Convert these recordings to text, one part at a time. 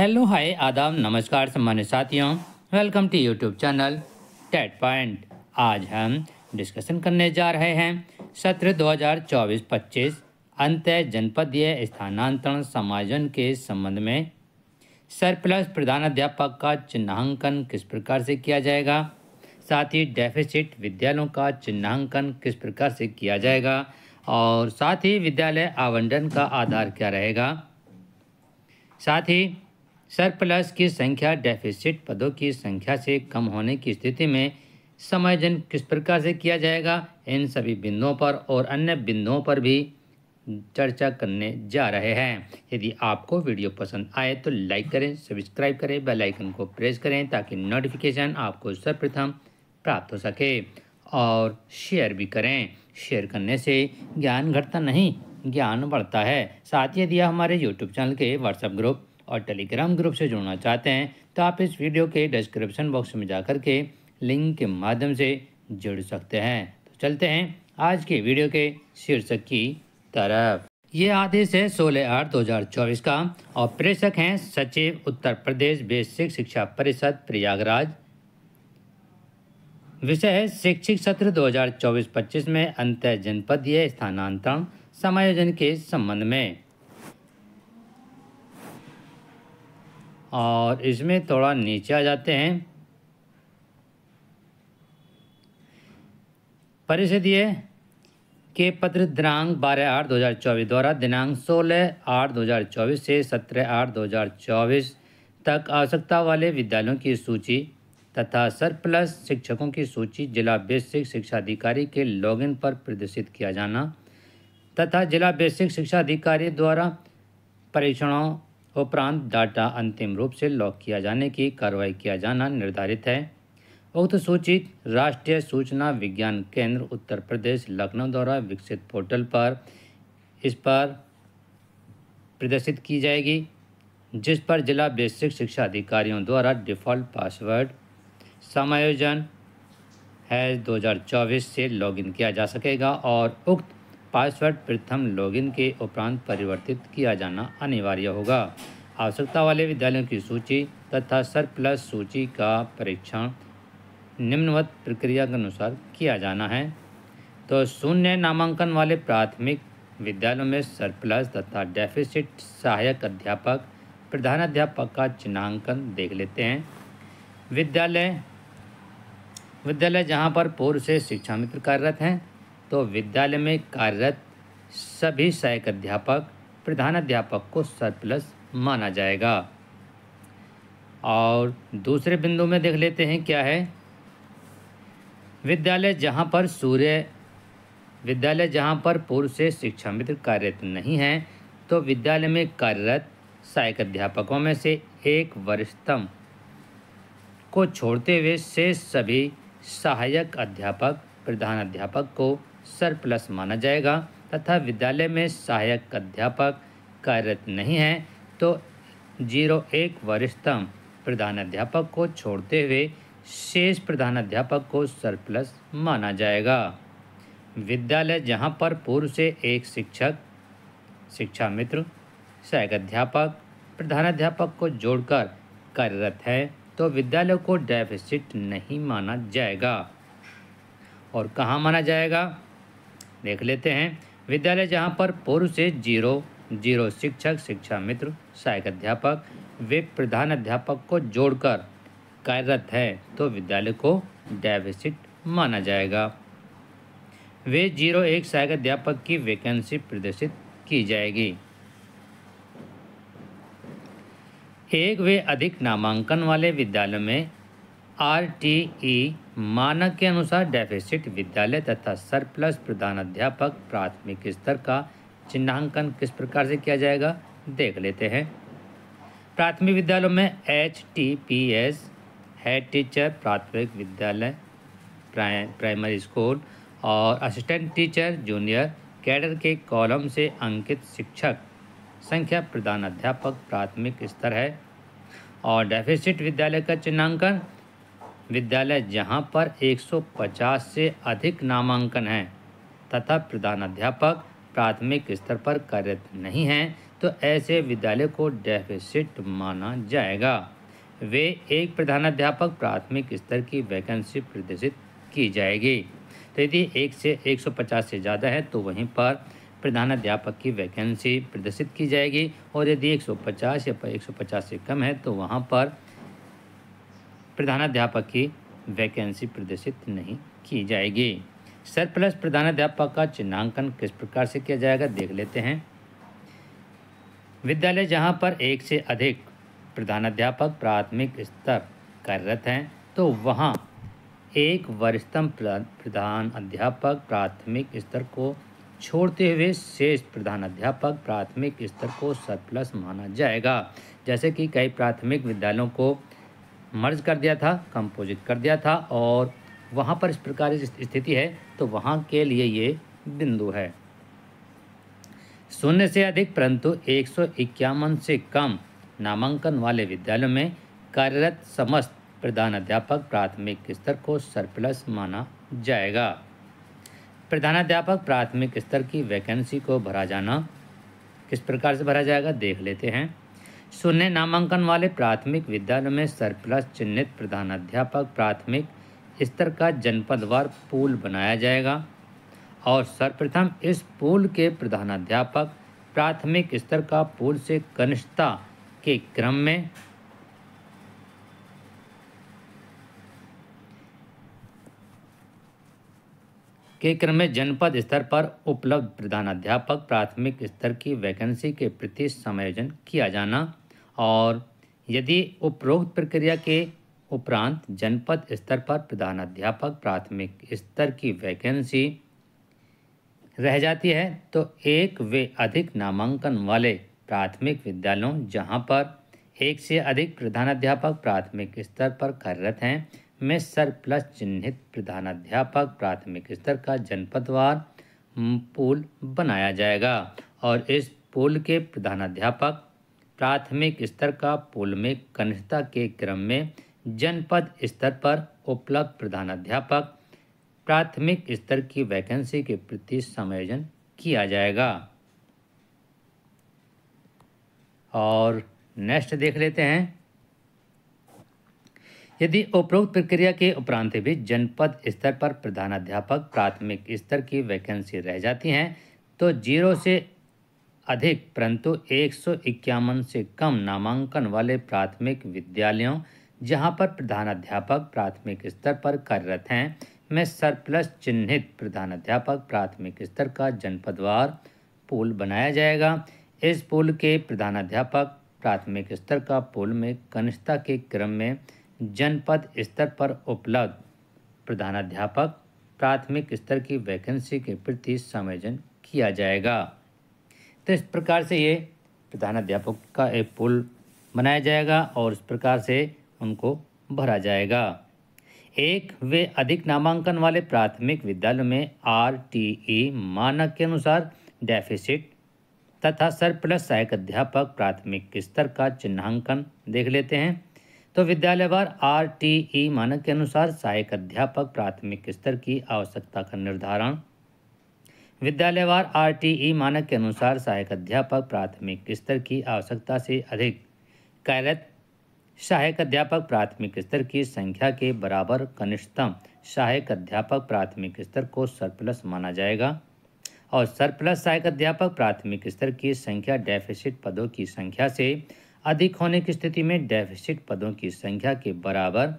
hello hi आदाब नमस्कार सम्मान्य साथियों welcome to YouTube channel TET point आज हम डिस्कशन करने जा रहे हैं सत्र 2024-25 अंत जनपदीय स्थानांतरण समायोजन के संबंध में सरप्लस प्रधानाध्यापक का चिन्हांकन किस प्रकार से किया जाएगा साथ ही डेफिसिट विद्यालयों का चिन्हांकन किस प्रकार से किया जाएगा और साथ ही विद्यालय आवंटन का आधार क्या रहेगा साथ ही सरप्लस की संख्या डेफिसिट पदों की संख्या से कम होने की स्थिति में समायोजन किस प्रकार से किया जाएगा इन सभी बिंदुओं पर और अन्य बिंदुओं पर भी चर्चा करने जा रहे हैं यदि आपको वीडियो पसंद आए तो लाइक करें सब्सक्राइब करें बेल आइकन को प्रेस करें ताकि नोटिफिकेशन आपको सर्वप्रथम प्राप्त हो सके और शेयर भी करें शेयर करने से ज्ञान घटता नहीं ज्ञान बढ़ता है साथ ही यदि हमारे यूट्यूब चैनल के व्हाट्सएप ग्रुप और टेलीग्राम ग्रुप से जुड़ना चाहते हैं तो आप इस वीडियो के डिस्क्रिप्शन बॉक्स में जाकर के लिंक के माध्यम से जुड़ सकते हैं तो चलते हैं आज के वीडियो के शीर्षक की तरफ ये आदेश है सोलह आठ चौबीस का और प्रेषक हैं सचिव उत्तर प्रदेश बेसिक शिक्षा परिषद प्रयागराज विषय है शैक्षिक सत्र 2024-25 में अंतर जनपदीय स्थानांतरण समायोजन के संबंध में और इसमें थोड़ा नीचे आ जाते हैं परिषद ये के पत्र दिनांक बारह आठ दो हज़ार चौबीस द्वारा दिनांक सोलह आठ दो हज़ार चौबीस से सत्रह आठ दो हज़ार चौबीस तक आवश्यकता वाले विद्यालयों की सूची तथा सरप्लस शिक्षकों की सूची जिला बेसिक शिक्षा अधिकारी के लॉगिन पर प्रदर्शित किया जाना तथा जिला बेसिक शिक्षा अधिकारी द्वारा परीक्षणों उपरांत डाटा अंतिम रूप से लॉक किया जाने की कार्रवाई किया जाना निर्धारित है उक्त सूचित राष्ट्रीय सूचना विज्ञान केंद्र उत्तर प्रदेश लखनऊ द्वारा विकसित पोर्टल पर इस पर प्रदर्शित की जाएगी जिस पर जिला बेसिक शिक्षा अधिकारियों द्वारा डिफ़ॉल्ट पासवर्ड समायोजन है 2024 से लॉगिन किया जा सकेगा और उक्त पासवर्ड प्रथम लॉगिन के उपरांत परिवर्तित किया जाना अनिवार्य होगा आवश्यकता वाले विद्यालयों की सूची तथा सरप्लस सूची का परीक्षण निम्नवत प्रक्रिया के अनुसार किया जाना है तो शून्य नामांकन वाले प्राथमिक विद्यालयों में सरप्लस तथा डेफिसिट सहायक अध्यापक प्रधानाध्यापक का चिन्हांकन देख लेते हैं विद्यालय विद्यालय जहां पर पूर्व से शिक्षा मित्र कार्यरत हैं तो विद्यालय में कार्यरत सभी सहायक अध्यापक प्रधानाध्यापक को सरप्लस माना जाएगा और दूसरे बिंदु में देख लेते हैं क्या है विद्यालय जहां पर सूर्य विद्यालय जहां पर पूर्व से शिक्षा मित्र कार्यरत नहीं हैं तो विद्यालय में कार्यरत सहायक अध्यापकों में से एक वरिष्ठतम को छोड़ते हुए शेष सभी सहायक अध्यापक प्रधान अध्यापक को सरप्लस माना जाएगा तथा विद्यालय में सहायक अध्यापक कार्यरत नहीं है तो जीरो एक वरिष्ठतम प्रधानाध्यापक को छोड़ते हुए शेष प्रधानाध्यापक को सरप्लस माना जाएगा विद्यालय जहां पर पूर्व से एक शिक्षक शिक्षा मित्र सहायक अध्यापक प्रधानाध्यापक को जोड़कर कार्यरत है तो विद्यालय को डेफिसिट नहीं माना जाएगा और कहाँ माना जाएगा देख लेते हैं विद्यालय जहां पर पूर्व से जीरो जीरो शिक्षक शिक्षा मित्र सहायक अध्यापक वे प्रधान अध्यापक को जोड़कर कार्यरत है तो विद्यालय को डेविसिट माना जाएगा वे जीरो एक सहायक अध्यापक की वैकेंसी प्रदर्शित की जाएगी एक वे अधिक नामांकन वाले विद्यालय में आरटीई मानक के अनुसार डेफिसिट विद्यालय तथा सरप्लस प्रधानाध्यापक प्राथमिक स्तर का चिन्हांकन किस प्रकार से किया जाएगा देख लेते हैं प्राथमिक विद्यालयों में H T P S head teacher प्राथमिक विद्यालय प्राइमरी स्कूल और असिस्टेंट टीचर जूनियर कैडर के कॉलम से अंकित शिक्षक संख्या प्रधानाध्यापक प्राथमिक स्तर है और डेफिसिट विद्यालय का चिन्हांकन विद्यालय जहां पर 150 से अधिक नामांकन हैं तथा प्रधानाध्यापक प्राथमिक स्तर पर कार्यरत नहीं हैं तो ऐसे विद्यालय को डेफिसिट माना जाएगा वे एक प्रधानाध्यापक प्राथमिक स्तर की वैकेंसी प्रदर्शित की जाएगी तो यदि एक से 150 से ज़्यादा है तो वहीं पर प्रधानाध्यापक की वैकेंसी प्रदर्शित की जाएगी और यदि 150 या 150 से कम है तो वहाँ पर प्रधानाध्यापक की वैकेंसी प्रदर्शित नहीं की जाएगी सरप्लस प्रधानाध्यापक का चिन्हांकन किस प्रकार से किया जाएगा देख लेते हैं विद्यालय जहां पर एक से अधिक प्रधानाध्यापक प्राथमिक स्तर कार्यरत हैं तो वहां एक वरिष्ठतम प्रधान अध्यापक प्राथमिक स्तर को छोड़ते हुए शेष प्रधानाध्यापक प्राथमिक स्तर को सरप्लस माना जाएगा जैसे कि कई प्राथमिक विद्यालयों को मर्ज कर दिया था कंपोजिट कर दिया था और वहाँ पर इस प्रकार की स्थिति है तो वहाँ के लिए ये बिंदु है शून्य से अधिक परंतु एक से कम नामांकन वाले विद्यालयों में कार्यरत समस्त प्रधानाध्यापक प्राथमिक स्तर को सरप्लस माना जाएगा प्रधानाध्यापक प्राथमिक स्तर की वैकेंसी को भरा जाना किस प्रकार से भरा जाएगा देख लेते हैं शून्य नामांकन वाले प्राथमिक विद्यालय में सरप्लस चिन्हित प्रधानाध्यापक प्राथमिक स्तर का जनपदवार पूल बनाया जाएगा और सर्वप्रथम इस पूल के प्रधानाध्यापक प्राथमिक स्तर का पूल से कनिष्ठता के क्रम में के क्रम में जनपद स्तर पर उपलब्ध प्रधानाध्यापक प्राथमिक स्तर की वैकेंसी के प्रति समायोजन किया जाना और यदि उपरोक्त प्रक्रिया के उपरांत जनपद स्तर पर प्रधानाध्यापक प्राथमिक स्तर की वैकेंसी रह जाती है तो एक वे अधिक नामांकन वाले प्राथमिक विद्यालयों जहां पर एक से अधिक प्रधानाध्यापक प्राथमिक स्तर पर कार्यरत हैं में सरप्लस चिन्हित प्रधानाध्यापक प्राथमिक स्तर का जनपदवार पुल बनाया जाएगा और इस पुल के प्रधानाध्यापक प्राथमिक स्तर का पुल में कनिष्ठता के क्रम में जनपद स्तर पर उपलब्ध प्रधानाध्यापक प्राथमिक स्तर की वैकेंसी के प्रति समायोजन किया जाएगा और नेक्स्ट देख लेते हैं यदि उपरोक्त प्रक्रिया के उपरांत भी जनपद स्तर पर प्रधानाध्यापक प्राथमिक स्तर की वैकेंसी रह जाती हैं तो जीरो से अधिक परंतु एक से कम नामांकन वाले प्राथमिक विद्यालयों जहां पर प्रधानाध्यापक प्राथमिक स्तर पर कार्यरत हैं में सरप्लस चिन्हित प्रधानाध्यापक प्राथमिक स्तर का जनपदवार पुल बनाया जाएगा इस पुल के प्रधानाध्यापक प्राथमिक स्तर का पुल में कनिष्ठता के क्रम में जनपद स्तर पर उपलब्ध प्रधानाध्यापक प्राथमिक स्तर की वैकेंसी के प्रति समायोजन किया जाएगा तो इस प्रकार से ये प्रधानाध्यापक का एक पुल बनाया जाएगा और इस प्रकार से उनको भरा जाएगा एक वे अधिक नामांकन वाले प्राथमिक विद्यालयों में आर टी ई मानक के अनुसार डेफिसिट तथा सरप्लस सहायक अध्यापक प्राथमिक स्तर का चिन्हांकन देख लेते हैं तो विद्यालयवार आर टी ई मानक के अनुसार सहायक अध्यापक प्राथमिक स्तर की आवश्यकता का निर्धारण विद्यालयवार आरटीई मानक के अनुसार सहायक अध्यापक प्राथमिक स्तर की आवश्यकता से अधिक कार्यरत सहायक अध्यापक प्राथमिक स्तर की संख्या के बराबर कनिष्ठतम सहायक अध्यापक प्राथमिक स्तर को सरप्लस माना जाएगा और सरप्लस सहायक अध्यापक प्राथमिक स्तर की संख्या डेफिसिट पदों की संख्या से अधिक होने की स्थिति में डेफिसिट पदों की संख्या के बराबर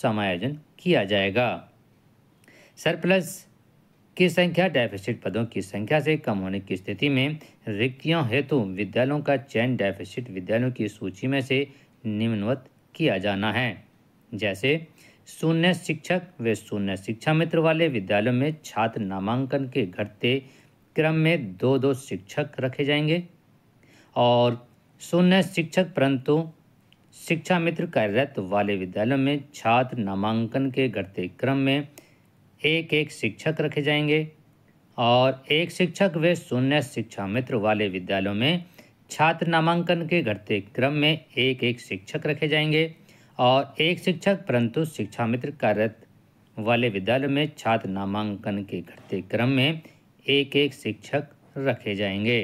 समायोजन किया जाएगा सरप्लस की संख्या डेफिसिट पदों की संख्या से कम होने की स्थिति में रिक्तियों हेतु विद्यालयों का चयन डेफिसिट विद्यालयों की सूची में से निम्नवत किया जाना है जैसे शून्य शिक्षक व शून्य शिक्षा मित्र वाले विद्यालयों में छात्र नामांकन के घटते क्रम में दो दो शिक्षक रखे जाएंगे और शून्य शिक्षक परंतु शिक्षा मित्र कार्यरत वाले विद्यालयों में छात्र नामांकन के घटते क्रम में एक एक शिक्षक रखे जाएंगे और एक शिक्षक वे शून्य शिक्षा मित्र वाले विद्यालयों में छात्र नामांकन के घटते क्रम में एक एक शिक्षक रखे जाएंगे और एक शिक्षक परंतु शिक्षा मित्र कार्यरत वाले विद्यालय में छात्र नामांकन के घटते क्रम में एक एक शिक्षक रखे जाएंगे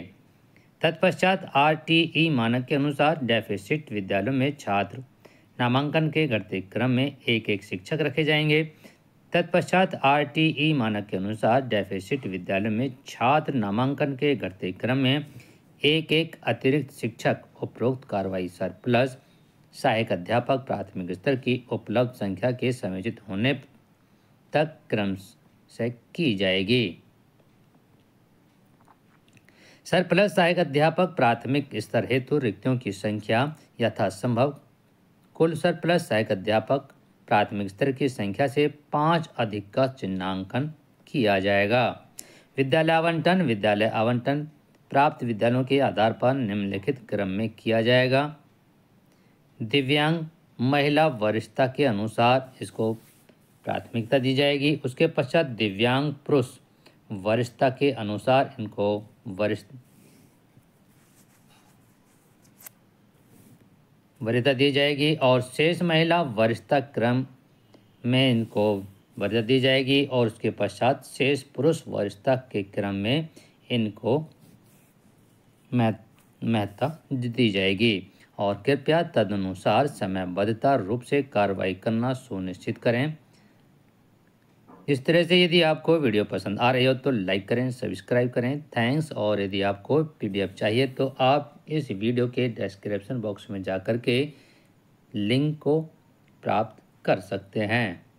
तत्पश्चात आरटीई मानक के अनुसार डेफिसिट विद्यालयों में छात्र नामांकन के घटते क्रम में एक एक शिक्षक रखे जाएंगे तत्पश्चात आरटीई मानक के अनुसार डेफिसिट विद्यालय में छात्र नामांकन के घटते क्रम में एक एक अतिरिक्त शिक्षक उपरोक्त कार्रवाई सरप्लस सहायक अध्यापक प्राथमिक स्तर की उपलब्ध संख्या के समेकित होने तक क्रम से की जाएगी सरप्लस सहायक अध्यापक प्राथमिक स्तर हेतु रिक्तियों की संख्या यथासंभव कुल सरप्लस सहायक अध्यापक प्राथमिक स्तर की संख्या से पाँच अधिक का चिन्हांकन किया जाएगा विद्यालय आवंटन विद्यालय आवंटन प्राप्त विद्यालयों के आधार पर निम्नलिखित क्रम में किया जाएगा दिव्यांग महिला वरिष्ठता के अनुसार इसको प्राथमिकता दी जाएगी उसके पश्चात दिव्यांग पुरुष वरिष्ठता के अनुसार इनको वरिष्ठ वरीयता दी जाएगी और शेष महिला वरिष्ठता क्रम में इनको वरीयता दी जाएगी और उसके पश्चात शेष पुरुष वरिष्ठता के क्रम में इनको महत्ता दी जाएगी और कृपया तदनुसार समयबद्धता रूप से कार्रवाई करना सुनिश्चित करें इस तरह से यदि आपको वीडियो पसंद आ रही हो तो लाइक करें सब्सक्राइब करें थैंक्स और यदि आपको पीडीएफ चाहिए तो आप इस वीडियो के डिस्क्रिप्शन बॉक्स में जाकर के लिंक को प्राप्त कर सकते हैं